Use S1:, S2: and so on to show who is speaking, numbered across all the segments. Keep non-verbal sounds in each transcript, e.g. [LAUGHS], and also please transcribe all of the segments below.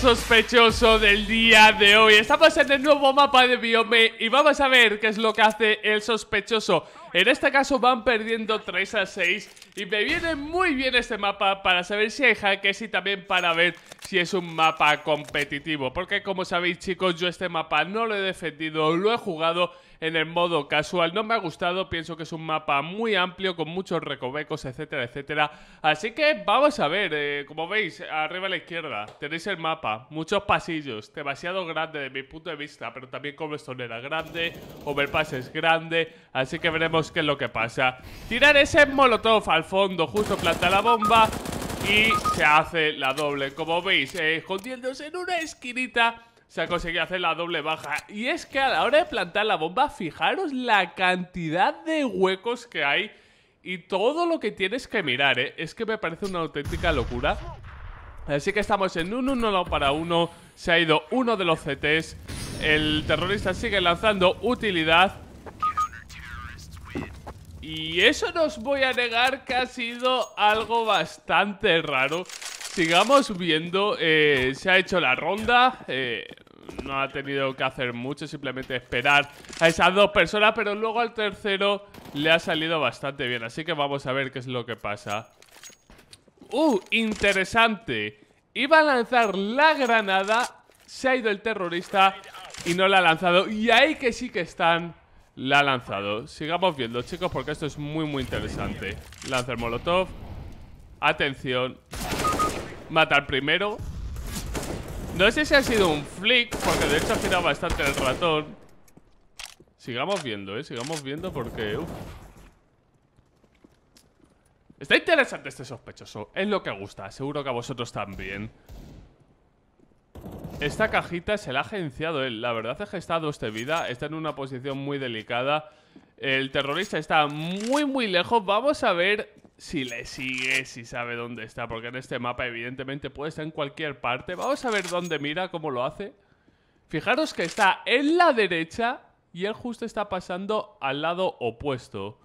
S1: sospechoso del día de hoy. Estamos en el nuevo mapa de Biome y vamos a ver qué es lo que hace el sospechoso. En este caso van perdiendo 3 a 6 y me viene muy bien este mapa para saber si hay hackers y también para ver si es un mapa competitivo. Porque como sabéis chicos, yo este mapa no lo he defendido, lo he jugado en el modo casual. No me ha gustado, pienso que es un mapa muy amplio, con muchos recovecos, etcétera, etcétera. Así que vamos a ver, eh, como veis, arriba a la izquierda tenéis el mapa, muchos pasillos, demasiado grande de mi punto de vista, pero también era grande, overpass es grande, así que veremos qué es lo que pasa. Tirar ese molotov al fondo, justo planta la bomba y se hace la doble. Como veis, eh, escondiéndose en una esquinita se ha conseguido hacer la doble baja. Y es que a la hora de plantar la bomba, fijaros la cantidad de huecos que hay y todo lo que tienes que mirar, ¿eh? Es que me parece una auténtica locura. Así que estamos en un 1 para uno. Se ha ido uno de los CTs. El terrorista sigue lanzando utilidad. Y eso nos voy a negar que ha sido algo bastante raro. Sigamos viendo, eh, se ha hecho la ronda, eh, no ha tenido que hacer mucho, simplemente esperar a esas dos personas, pero luego al tercero le ha salido bastante bien. Así que vamos a ver qué es lo que pasa. ¡Uh! Interesante. Iba a lanzar la granada, se ha ido el terrorista y no la ha lanzado. Y ahí que sí que están, la ha lanzado. Sigamos viendo, chicos, porque esto es muy, muy interesante. Lanza el molotov. Atención. Matar primero. No sé si ha sido un flick, porque de hecho ha girado bastante el ratón. Sigamos viendo, eh. Sigamos viendo porque... Está interesante este sospechoso. Es lo que gusta. Seguro que a vosotros también. Esta cajita se la ha agenciado él. La verdad es que está a de vida. Está en una posición muy delicada. El terrorista está muy, muy lejos. Vamos a ver si le sigue, si sabe dónde está. Porque en este mapa, evidentemente, puede estar en cualquier parte. Vamos a ver dónde mira, cómo lo hace. Fijaros que está en la derecha y él justo está pasando al lado opuesto.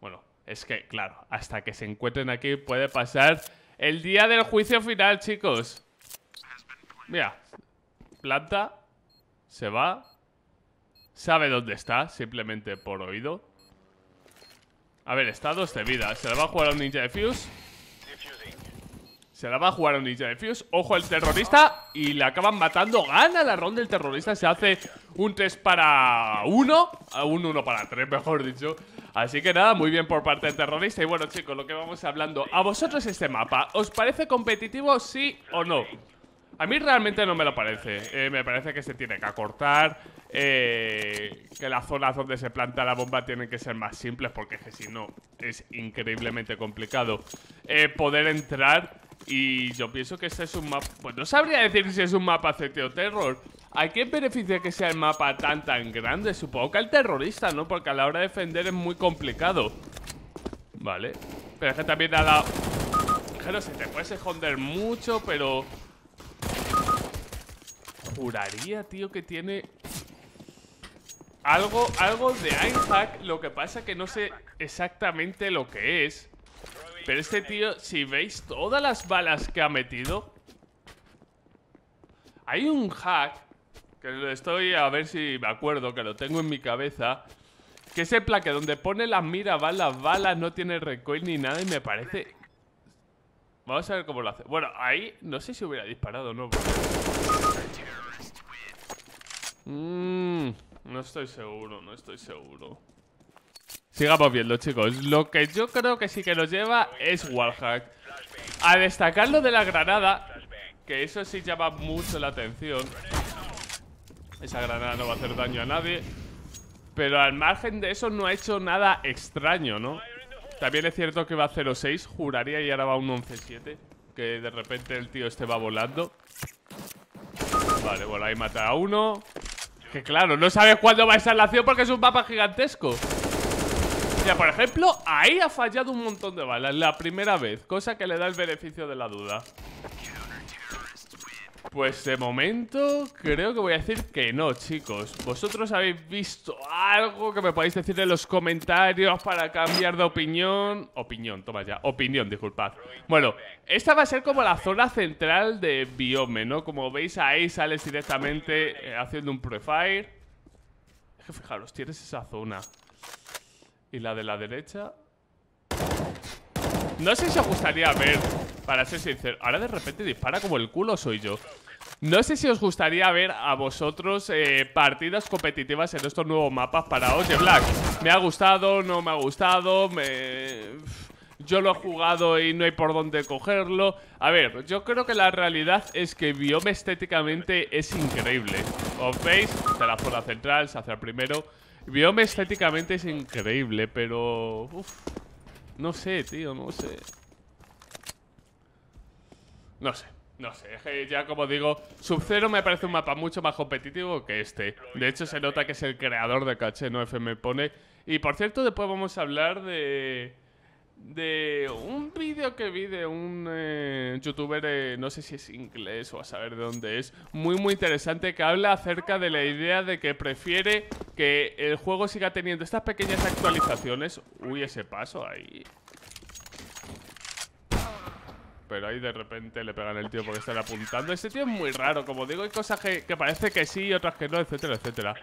S1: Bueno, es que, claro, hasta que se encuentren aquí puede pasar el día del juicio final, chicos. Mira, planta, se va, sabe dónde está, simplemente por oído. A ver, está a dos de vida. Se la va a jugar a un ninja de Fuse. Se la va a jugar a un ninja de Fuse. Ojo al terrorista. Y le acaban matando. Gana la ronda el terrorista. Se hace un 3 para 1. Ah, un 1 para 3, [LAUGHS] mejor dicho. Así que nada, muy bien por parte del terrorista Y bueno chicos, lo que vamos hablando ¿A vosotros este mapa os parece competitivo, sí o no? A mí realmente no me lo parece. Eh, me parece que se tiene que acortar, eh, que las zonas donde se planta la bomba tienen que ser más simples, porque si no es increíblemente complicado eh, poder entrar. Y yo pienso que este es un mapa... Pues no sabría decir si es un mapa CT o Terror. ¿A quién beneficia que sea el mapa tan tan grande? Supongo que al terrorista, ¿no? Porque a la hora de defender es muy complicado. Vale. Pero es que también a la... No se te puede esconder mucho, pero juraría, tío, que tiene algo, algo de Einhack. Lo que pasa que no sé exactamente lo que es. Pero este tío, si veis todas las balas que ha metido... Hay un hack, que lo estoy a ver si me acuerdo, que lo tengo en mi cabeza... Que ese plaque donde pone la mira van las balas, no tiene recoil ni nada y me parece... Vamos a ver cómo lo hace. Bueno, ahí no sé si hubiera disparado o no. Mm, no estoy seguro, no estoy seguro. Sigamos viendo, chicos. Lo que yo creo que sí que nos lleva es Warhack. A destacar lo de la granada, que eso sí llama mucho la atención. Esa granada no va a hacer daño a nadie. Pero al margen de eso no ha hecho nada extraño, ¿no? También es cierto que va a 0-6, juraría, y ahora va un 11-7. Que de repente el tío este va volando. Vale, bueno, ahí mata a uno. Que claro, no sabes cuándo va a estar la acción porque es un mapa gigantesco. Ya, por ejemplo, ahí ha fallado un montón de balas la primera vez, cosa que le da el beneficio de la duda. Pues de momento creo que voy a decir que no, chicos. ¿Vosotros habéis visto algo que me podéis decir en los comentarios para cambiar de opinión? Opinión, toma ya. Opinión, disculpad. Bueno, esta va a ser como la zona central de Biome, ¿no? Como veis ahí sales directamente eh, haciendo un prefire. que fijaros, tienes esa zona. Y la de la derecha... No sé si os gustaría ver para ser sincero, ahora de repente dispara como el culo soy yo. No sé si os gustaría ver a vosotros eh, partidas competitivas en estos nuevos mapas para Oye Black. Me ha gustado, no me ha gustado, me... Yo lo he jugado y no hay por dónde cogerlo. A ver, yo creo que la realidad es que Biome estéticamente es increíble. Os veis, de la zona central, se hace el primero. Biome estéticamente es increíble, pero... Uf, no sé, tío, no sé. No sé, no sé. ya como digo, Sub-Zero me parece un mapa mucho más competitivo que este. De hecho, se nota que es el creador de Caché, no FM pone. Y por cierto, después vamos a hablar de. De un vídeo que vi de un eh, youtuber, eh, no sé si es inglés o a saber de dónde es, muy muy interesante, que habla acerca de la idea de que prefiere que el juego siga teniendo estas pequeñas actualizaciones. Uy, ese paso ahí. Pero ahí de repente le pegan el tío porque están apuntando. Este tío es muy raro. Como digo, hay cosas que, parece que sí y otras que no, etcétera, etcétera.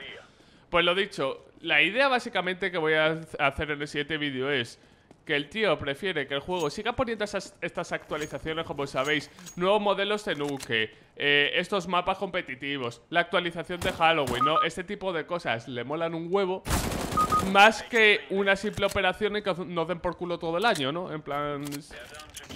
S1: Pues lo dicho, la idea básicamente que voy a hacer en el siguiente vídeo es que el tío prefiere que el juego siga poniendo estas actualizaciones, como sabéis, nuevos modelos de nuke, eh, estos mapas competitivos, la actualización de Halloween, ¿no? Este tipo de cosas le molan un huevo más que una simple operación y que nos den por culo todo el año, ¿no? En plan,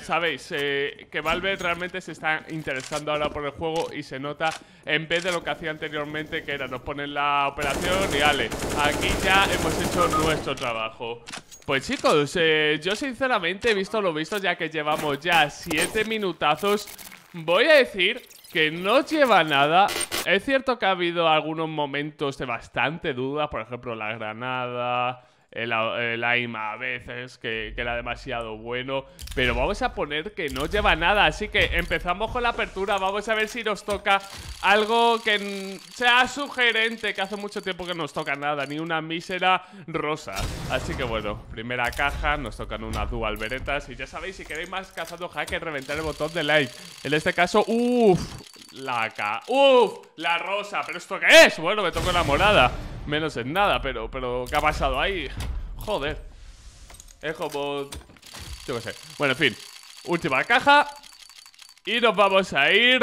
S1: sabéis, eh, que Valve realmente se está interesando ahora por el juego y se nota en vez de lo que hacía anteriormente, que era nos ponen la operación y ale, aquí ya hemos hecho nuestro trabajo. Pues chicos, eh, yo sinceramente, he visto lo visto, ya que llevamos ya 7 minutazos, voy a decir que no lleva nada. Es cierto que ha habido algunos momentos de bastante duda, por ejemplo, la granada, el, el a veces, que, era demasiado bueno. Pero vamos a poner que no lleva nada, así que empezamos con la apertura. Vamos a ver si nos toca algo que sea sugerente, que hace mucho tiempo que nos toca nada, ni una mísera rosa. Así que bueno, primera caja, nos tocan unas dual veretas. Y ya sabéis, si queréis más cazando que reventar el botón de like. En este caso, uff, la ca... Uff, la rosa, ¿pero esto qué es? Bueno, me toco la morada menos en nada, pero, pero ¿qué ha pasado ahí? Joder. Es como... Yo qué sé. Bueno, en fin. Última caja. Y nos vamos a ir...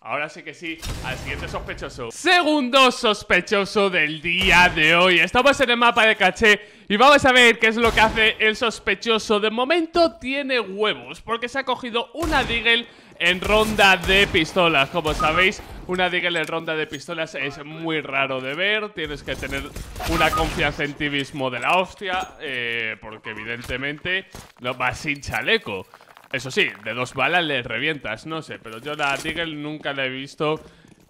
S1: Ahora sí que sí, al siguiente sospechoso. Segundo sospechoso del día de hoy. Estamos en el mapa de caché y vamos a ver qué es lo que hace el sospechoso. De momento tiene huevos, porque se ha cogido una Deagle en ronda de pistolas. Como sabéis, una Deagle en ronda de pistolas es muy raro de ver. Tienes que tener una confianza en ti mismo de la hostia, eh, porque evidentemente no vas sin chaleco. Eso sí, de dos balas le revientas, no sé, pero yo la Deagle nunca la he visto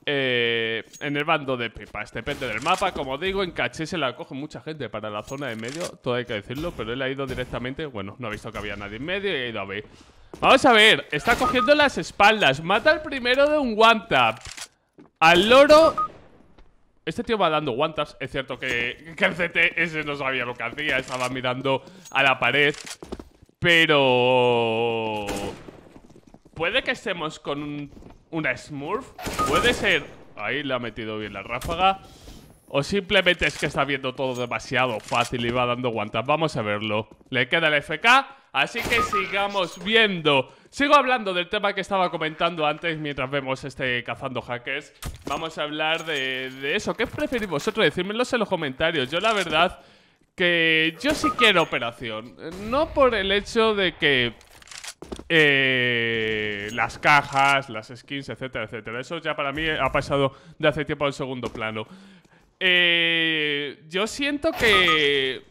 S1: eh, en el bando de pipas. Depende del mapa, como digo, en caché se la coge mucha gente para la zona de medio, todo hay que decirlo, pero él ha ido directamente, bueno, no ha visto que había nadie en medio y ha ido a ver Vamos a ver, está cogiendo las espaldas Mata al primero de un one tap Al loro Este tío va dando one Es cierto que, el CT ese no sabía lo que hacía Estaba mirando a la pared Pero... Puede que estemos con un, una Smurf Puede ser... Ahí le ha metido bien la ráfaga o simplemente es que está viendo todo demasiado fácil y va dando guantas. Vamos a verlo. Le queda el FK. Así que sigamos viendo. Sigo hablando del tema que estaba comentando antes mientras vemos este Cazando Hackers. Vamos a hablar de, eso. ¿Qué preferís vosotros? Decídmelo en los comentarios. Yo la verdad que yo sí quiero operación. No por el hecho de que eh, las cajas, las skins, etcétera, etcétera. Eso ya para mí ha pasado de hace tiempo al segundo plano. Eh, yo siento que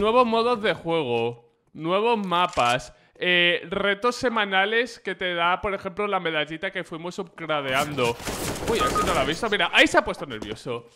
S1: nuevos modos de juego, nuevos mapas, eh, retos semanales que te da, por ejemplo, la medallita que fuimos upgradeando. Uy, aquí no la he visto. Mira, ahí se ha puesto nervioso.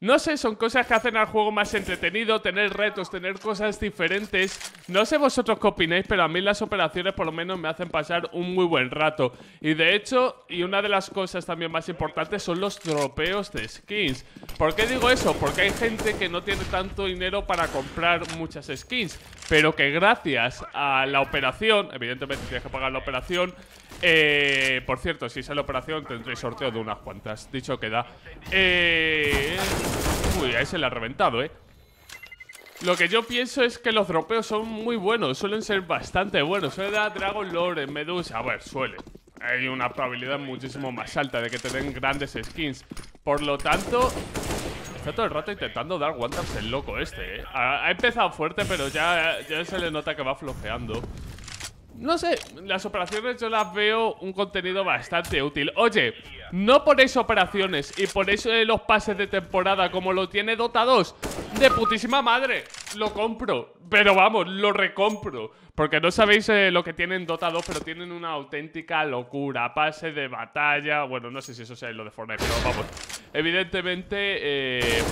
S1: No sé, son cosas que hacen al juego más entretenido, tener retos, tener cosas diferentes. No sé vosotros qué opináis, pero a mí las operaciones por lo menos me hacen pasar un muy buen rato. Y de hecho, y una de las cosas también más importantes son los tropeos de skins. ¿Por qué digo eso? Porque hay gente que no tiene tanto dinero para comprar muchas skins, pero que gracias a la operación, evidentemente tienes que pagar la operación, eh, por cierto, si sale la operación tendréis sorteo de unas cuantas. Dicho que Eh... Uy, ahí se le ha reventado, ¿eh? Lo que yo pienso es que los dropeos son muy buenos, suelen ser bastante buenos. Suele dar Dragon Lore, Medusa, a ver, suele. Hay una probabilidad muchísimo más alta de que te den grandes skins. Por lo tanto, está todo el rato intentando dar one el loco este. ¿eh? Ha, empezado fuerte, pero ya, ya se le nota que va flojeando. No sé, las operaciones yo las veo un contenido bastante útil. Oye, no ponéis operaciones y ponéis los pases de temporada como lo tiene Dota 2. De putísima madre, lo compro. Pero vamos, lo recompro. Porque no sabéis eh, lo que tienen Dota 2, pero tienen una auténtica locura. Pase de batalla. Bueno, no sé si eso sea lo de Fortnite, pero vamos. Evidentemente, eh,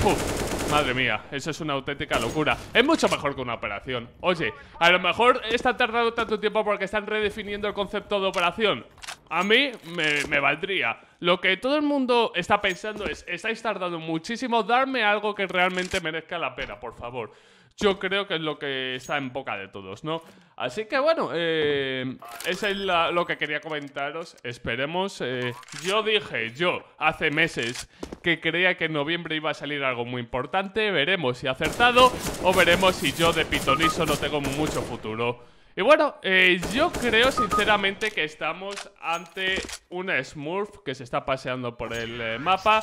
S1: Madre mía, eso es una auténtica locura. Es mucho mejor que una operación. Oye, a lo mejor está tardando tanto tiempo porque están redefiniendo el concepto de operación. A mí me, me, valdría. Lo que todo el mundo está pensando es, estáis tardando muchísimo, darme algo que realmente merezca la pena, por favor yo creo que es lo que está en boca de todos, ¿no? Así que bueno, eh, eso es lo que quería comentaros. Esperemos. Eh, yo dije, yo, hace meses, que creía que en noviembre iba a salir algo muy importante. Veremos si ha acertado o veremos si yo de pitoniso no tengo mucho futuro. Y bueno, eh, yo creo sinceramente que estamos ante una Smurf que se está paseando por el mapa.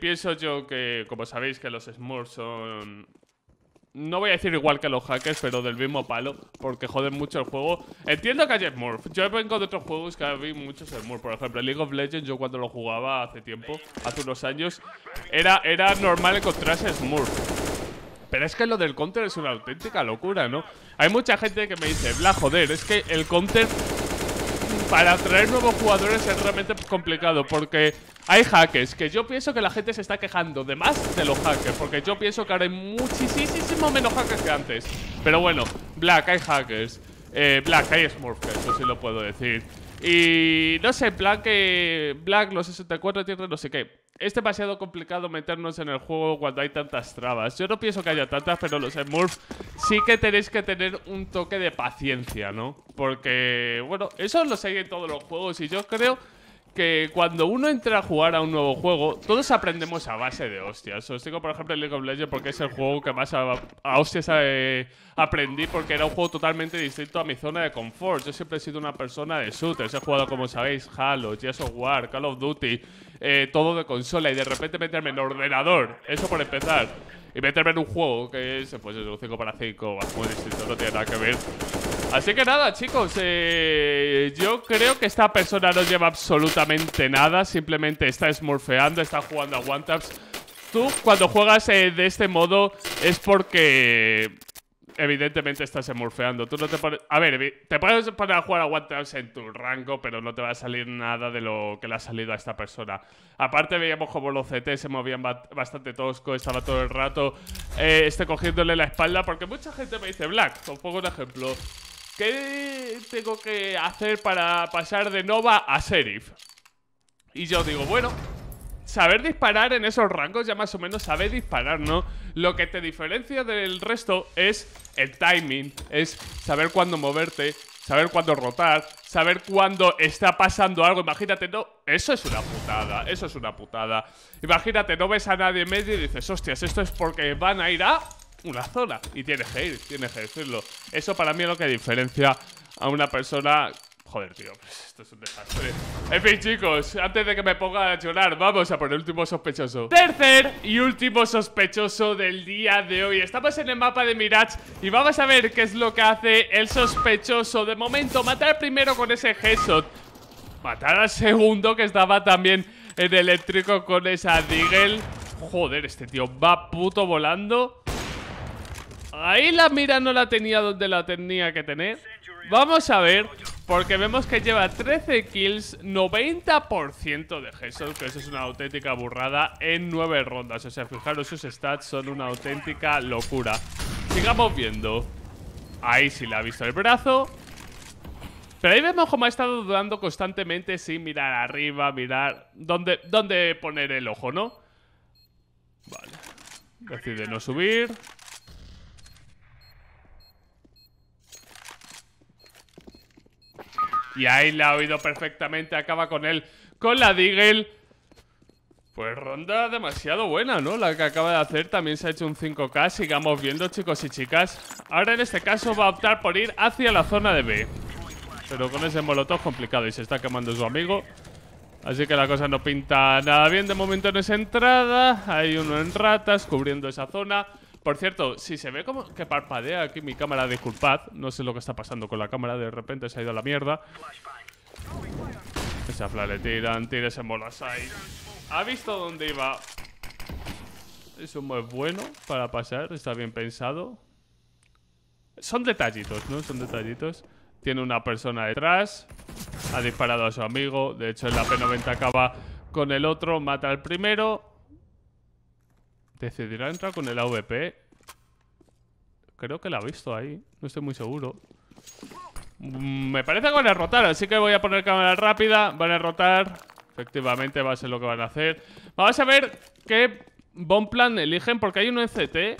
S1: pienso yo que, como sabéis, que los Smurfs son no voy a decir igual que los hackers, pero del mismo palo, porque joden mucho el juego. Entiendo que hay Smurf. Yo vengo de otros juegos que había muchos Smurf. Por ejemplo, League of Legends, yo cuando lo jugaba hace tiempo, hace unos años, era, era normal encontrarse Smurf. Pero es que lo del counter es una auténtica locura, ¿no? Hay mucha gente que me dice, bla, joder, es que el counter para atraer nuevos jugadores es realmente complicado porque hay hackers, que yo pienso que la gente se está quejando de más de los hackers, porque yo pienso que ahora hay muchísimo menos hackers que antes. Pero bueno, Black, hay hackers. Eh, Black, hay Smurfs, eso sí lo puedo decir. Y no sé, Black, que... Eh, Black, los 64 tierra no sé qué. Es demasiado complicado meternos en el juego cuando hay tantas trabas. Yo no pienso que haya tantas, pero los Smurfs sí que tenéis que tener un toque de paciencia, ¿no? Porque, bueno, eso lo sé en todos los juegos y yo creo que cuando uno entra a jugar a un nuevo juego, todos aprendemos a base de hostias. Os digo, por ejemplo, League of Legends porque es el juego que más a, hostias eh, aprendí porque era un juego totalmente distinto a mi zona de confort. Yo siempre he sido una persona de shooters. He jugado, como sabéis, Halo, Gears of War, Call of Duty, eh, todo de consola y de repente meterme en ordenador. Eso por empezar. Y meterme en un juego que es, pues, es un 5 para 5, muy distinto, no tiene nada que ver. Así que nada, chicos, eh, yo creo que esta persona no lleva absolutamente nada, simplemente está smurfeando, está jugando a one taps. Tú cuando juegas eh, de este modo es porque evidentemente estás smurfeando. Tú no te pones... A ver, te puedes poner a jugar a one taps en tu rango, pero no te va a salir nada de lo que le ha salido a esta persona. Aparte veíamos cómo los CT se movían bastante tosco, estaba todo el rato eh, este cogiéndole la espalda, porque mucha gente me dice, Black, os pongo un ejemplo... ¿qué tengo que hacer para pasar de Nova a Sheriff? Y yo digo, bueno, saber disparar en esos rangos ya más o menos saber disparar, ¿no? Lo que te diferencia del resto es el timing, es saber cuándo moverte, saber cuándo rotar, saber cuándo está pasando algo. Imagínate, no, eso es una putada, eso es una putada. Imagínate, no ves a nadie en medio y dices, hostias, esto es porque van a ir a una zona y tienes que ir, tienes que decirlo. Eso para mí es lo que diferencia a una persona Joder, tío, pues esto es un desastre. En fin, chicos, antes de que me ponga a llorar, vamos a por el último sospechoso. Tercer y último sospechoso del día de hoy. Estamos en el mapa de Mirage y vamos a ver qué es lo que hace el sospechoso. De momento, matar primero con ese headshot. Matar al segundo, que estaba también en eléctrico con esa Deagle. Joder, este tío va puto volando. Ahí la mira no la tenía donde la tenía que tener. Vamos a ver, porque vemos que lleva 13 kills, 90% de headshot, que eso es una auténtica burrada en 9 rondas. O sea, fijaros, sus stats son una auténtica locura. Sigamos viendo. Ahí sí le ha visto el brazo. Pero ahí vemos cómo ha estado dudando constantemente sin mirar arriba, mirar dónde, dónde poner el ojo, ¿no? Vale. Decide no subir. Y ahí la ha oído perfectamente, acaba con él. Con la Deagle. Pues ronda demasiado buena, ¿no? La que acaba de hacer también se ha hecho un 5K. Sigamos viendo, chicos y chicas. Ahora en este caso va a optar por ir hacia la zona de B. Pero con ese molotov complicado y se está quemando su amigo. Así que la cosa no pinta nada bien. De momento no es entrada. Hay uno en ratas cubriendo esa zona. Por cierto, si se ve como que parpadea aquí mi cámara, disculpad. No sé lo que está pasando con la cámara, de repente se ha ido a la mierda. Esa fla le tiran, tira en ahí. Ha visto dónde iba. Es un muy bueno para pasar, está bien pensado. Son detallitos, ¿no? Son detallitos. Tiene una persona detrás. Ha disparado a su amigo. De hecho, en la P90 acaba con el otro. Mata al primero. Decidirá entrar con el AVP. Creo que la ha visto ahí. No estoy muy seguro. Mm, me parece que van a rotar, así que voy a poner cámara rápida. Van a rotar. Efectivamente va a ser lo que van a hacer. Vamos a ver qué bomb plan eligen, porque hay uno en CT.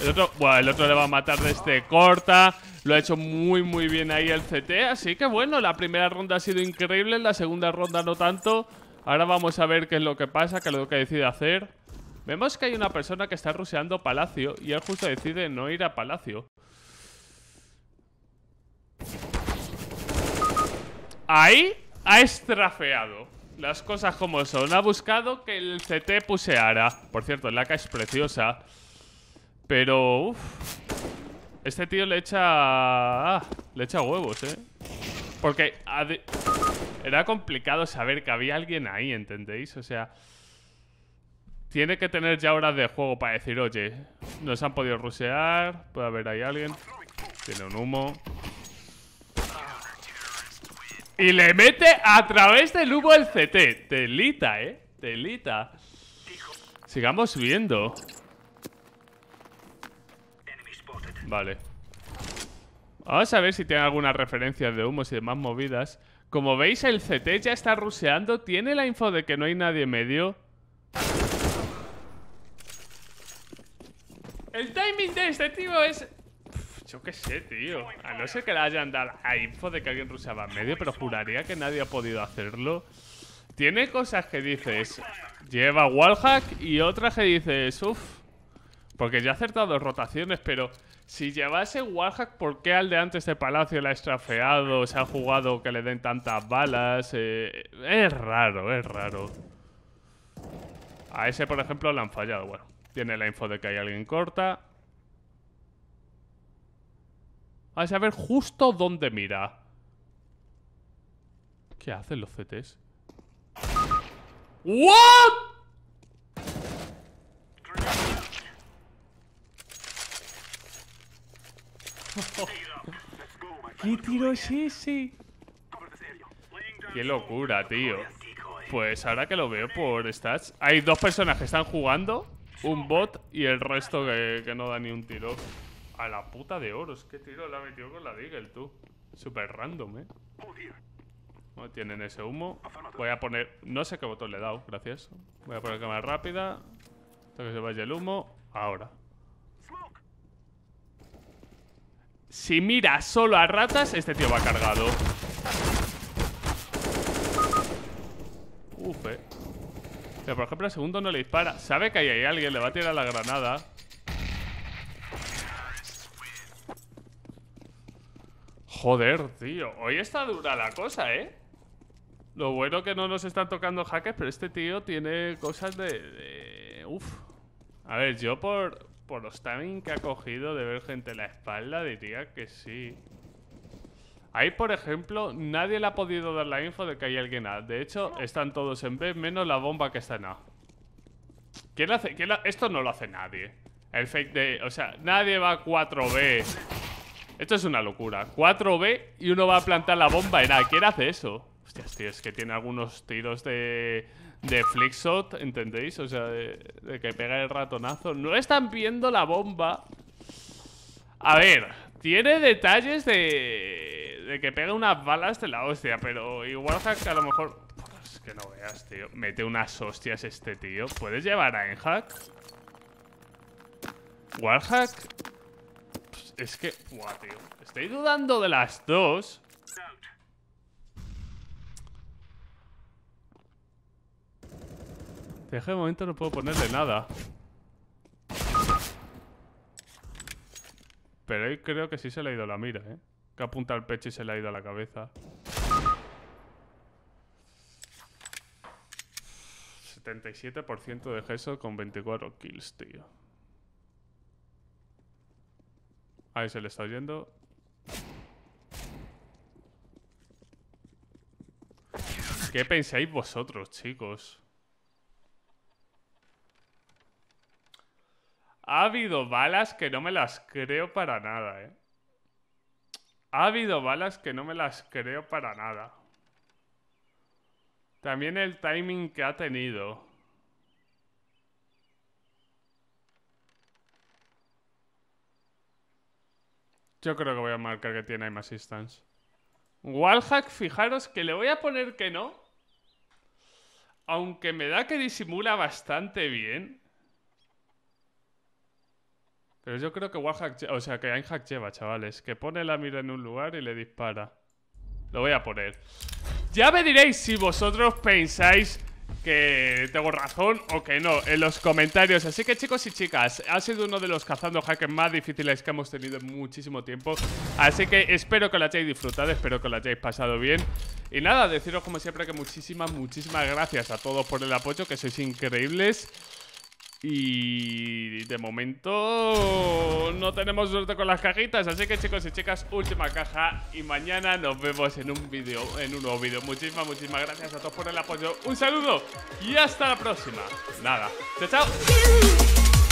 S1: El otro, el otro le va a matar este corta. Lo ha hecho muy, muy bien ahí el CT. Así que bueno, la primera ronda ha sido increíble. La segunda ronda no tanto. Ahora vamos a ver qué es lo que pasa, qué es lo que decide hacer. Vemos que hay una persona que está ruseando Palacio y él justo decide no ir a Palacio. Ahí ha estrafeado. Las cosas como son. Ha buscado que el CT puseara. Por cierto, la AK es preciosa. Pero, uff. Este tío le echa... Ah, le echa huevos, ¿eh? Porque... Era complicado saber que había alguien ahí, ¿entendéis? O sea... Tiene que tener ya horas de juego para decir, oye, nos han podido rusear, puede haber ahí alguien. Tiene un humo. Y le mete a través del humo el CT. Telita, eh. Telita. Sigamos viendo... Vale. Vamos a ver si tiene alguna referencia de humos y demás movidas. Como veis, el CT ya está ruseando. Tiene la info de que no hay nadie en medio. timing de este tío es... yo qué sé, tío. A no ser que le hayan dado a info de que alguien rusaba en medio, pero juraría que nadie ha podido hacerlo. Tiene cosas que dices... Lleva wallhack y otras que dices... Uf... Porque ya ha acertado rotaciones, pero... Si llevase wallhack, ¿por qué al de antes de Palacio la ha estrafeado? Se ha jugado que le den tantas balas. Eh, es raro, es raro. A ese, por ejemplo, le han fallado. Bueno, tiene la info de que hay alguien corta. A ver justo dónde mira. ¿Qué hacen los CTs? ¿What? [LAUGHS] ¿Qué tiro es ese? Qué locura, tío. Pues ahora que lo veo por stats, hay dos personas que están jugando, un bot y el resto que no da ni un tiro. A la puta de oros. que tiro la ha metido con la Deagle, tú. super random, ¿eh? No tienen ese humo. Voy a poner... No sé qué botón le he dado, gracias. Voy a poner cámara rápida. Hasta que se vaya el humo. Ahora. Si mira solo a ratas, este tío va cargado. Uf, eh. Pero, por ejemplo, el segundo no le dispara. Sabe que ahí hay alguien, le va a tirar la granada. Joder, tío. Hoy está dura la cosa, ¿eh? Lo bueno que no nos están tocando hackers, pero este tío tiene cosas de... Uf. A ver, yo por, por los timing que ha cogido de ver gente en la espalda diría que sí. Ahí, por ejemplo, nadie le ha podido dar la info de que hay alguien A. De hecho, están todos en B, menos la bomba que está en A. ¿Quién hace? Esto no lo hace nadie. El fake de... O sea, nadie va a 4B esto es una locura. 4B y uno va a plantar la bomba en A. ¿Quién hace eso? Hostias, tío, es que tiene algunos tiros de, de flickshot, ¿entendéis? O sea, de, que pega el ratonazo. No están viendo la bomba. A ver, tiene detalles de, de que pega unas balas de la hostia, pero igual Warhack a lo mejor... Es que no veas, tío. Mete unas hostias este tío. ¿Puedes llevar a Enhack? Warhack es que, buah, tío. Estoy dudando de las dos. Deje de momento no puedo ponerle nada. Pero ahí creo que sí se le ha ido la mira, ¿eh? Que apunta al pecho y se le ha ido a la cabeza. ¿77% de gesso con 24 kills, tío. Ahí se le está yendo. ¿Qué pensáis vosotros, chicos? Ha habido balas que no me las creo para nada, ¿eh? Ha habido balas que no me las creo para nada. También el timing que ha tenido. Yo creo que voy a marcar que tiene aim assistance. Wallhack, fijaros que le voy a poner que no. Aunque me da que disimula bastante bien. Pero yo creo que Wallhack... O sea, que Aimhack lleva, chavales. Que pone la mira en un lugar y le dispara. Lo voy a poner. Ya me diréis si vosotros pensáis que tengo razón o que no en los comentarios. Así que chicos y chicas, ha sido uno de los cazando hackers más difíciles que hemos tenido en muchísimo tiempo. Así que espero que lo hayáis disfrutado, espero que lo hayáis pasado bien. Y nada, deciros como siempre que muchísimas, muchísimas gracias a todos por el apoyo, que sois increíbles. Y de momento no tenemos suerte con las cajitas, así que chicos y chicas, última caja y mañana nos vemos en un video, en un nuevo vídeo. Muchísimas, muchísimas gracias a todos por el apoyo. Un saludo y hasta la próxima. Nada, chao, chao.